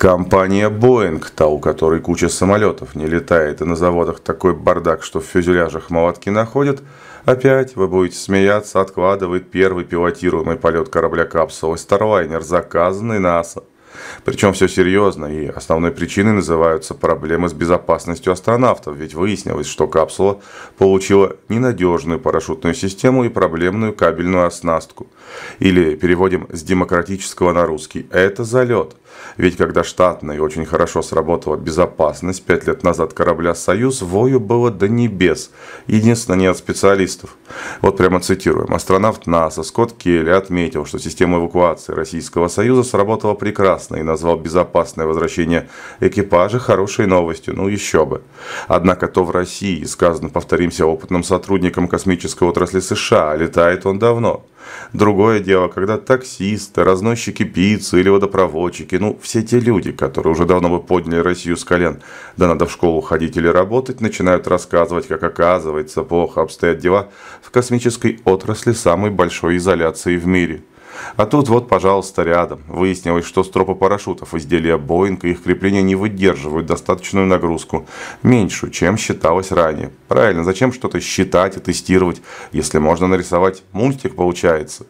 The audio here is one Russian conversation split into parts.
Компания Boeing, та у которой куча самолетов не летает, и на заводах такой бардак, что в фюзеляжах молотки находят, опять, вы будете смеяться, откладывает первый пилотируемый полет корабля-капсулы Starliner, заказанный НАСА. Причем все серьезно, и основной причиной называются проблемы с безопасностью астронавтов, ведь выяснилось, что капсула получила ненадежную парашютную систему и проблемную кабельную оснастку. Или переводим с демократического на русский – это залет. Ведь когда штатно и очень хорошо сработала безопасность, пять лет назад корабля «Союз» вою было до небес. Единственное, не от специалистов. Вот прямо цитируем. Астронавт НАСА Скотт Келли отметил, что система эвакуации Российского Союза сработала прекрасно и назвал безопасное возвращение экипажа хорошей новостью. Ну еще бы. Однако то в России, сказано, повторимся, опытным сотрудником космической отрасли США, летает он давно. Другое дело, когда таксисты, разносчики пиццы или водопроводчики ну, все те люди, которые уже давно бы подняли Россию с колен, да надо в школу ходить или работать, начинают рассказывать, как оказывается, плохо обстоят дела в космической отрасли самой большой изоляции в мире. А тут вот, пожалуйста, рядом. Выяснилось, что стропы парашютов, изделия Боинга и их крепления не выдерживают достаточную нагрузку. Меньшую, чем считалось ранее. Правильно, зачем что-то считать и тестировать, если можно нарисовать мультик получается.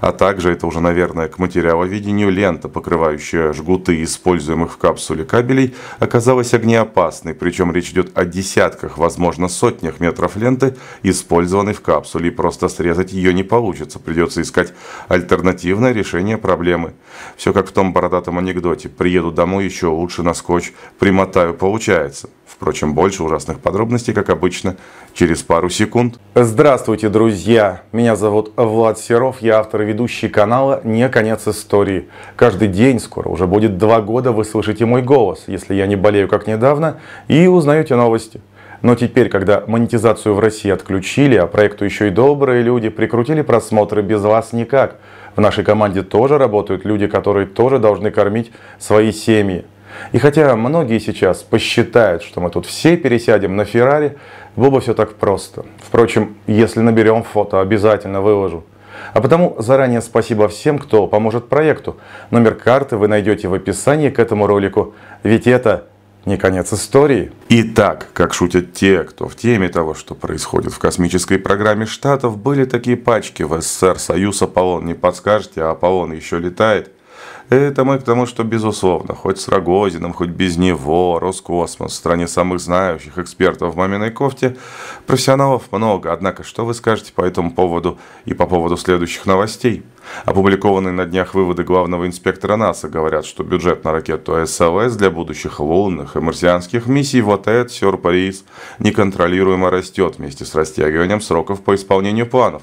А также это уже, наверное, к материаловедению лента, покрывающая жгуты используемых в капсуле кабелей, оказалась огнеопасной, причем речь идет о десятках, возможно, сотнях метров ленты, использованной в капсуле, и просто срезать ее не получится, придется искать альтернативное решение проблемы. Все как в том бородатом анекдоте «приеду домой еще лучше на скотч, примотаю, получается». Впрочем, больше ужасных подробностей, как обычно, через пару секунд. Здравствуйте, друзья! Меня зовут Влад Серов, я автор и ведущий канала «Не конец истории». Каждый день, скоро уже будет два года, вы слышите мой голос, если я не болею как недавно, и узнаете новости. Но теперь, когда монетизацию в России отключили, а проекту еще и добрые люди прикрутили просмотры без вас никак. В нашей команде тоже работают люди, которые тоже должны кормить свои семьи. И хотя многие сейчас посчитают, что мы тут все пересядем на Феррари, было бы все так просто. Впрочем, если наберем фото, обязательно выложу. А потому заранее спасибо всем, кто поможет проекту. Номер карты вы найдете в описании к этому ролику, ведь это не конец истории. Итак, как шутят те, кто в теме того, что происходит в космической программе Штатов, были такие пачки в СССР, Союз Аполлон, не подскажете, а Аполлон еще летает. Это мы к тому, что безусловно, хоть с Рогозиным, хоть без него, Роскосмос, в стране самых знающих экспертов в маминой кофте, профессионалов много, однако что вы скажете по этому поводу и по поводу следующих новостей? Опубликованные на днях выводы главного инспектора НАСА говорят, что бюджет на ракету СЛС для будущих лунных и марсианских миссий вот этот сюрприз неконтролируемо растет вместе с растягиванием сроков по исполнению планов.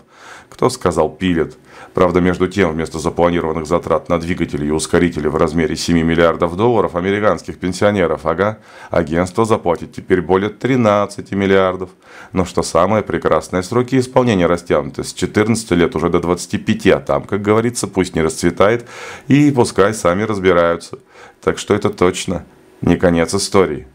Кто сказал пилит? Правда, между тем, вместо запланированных затрат на двигатели и ускорители в размере 7 миллиардов долларов американских пенсионеров, ага, агентство заплатит теперь более 13 миллиардов. Но что самое прекрасное, сроки исполнения растянуты с 14 лет уже до 25, а там, как говорится, пусть не расцветает и пускай сами разбираются. Так что это точно не конец истории.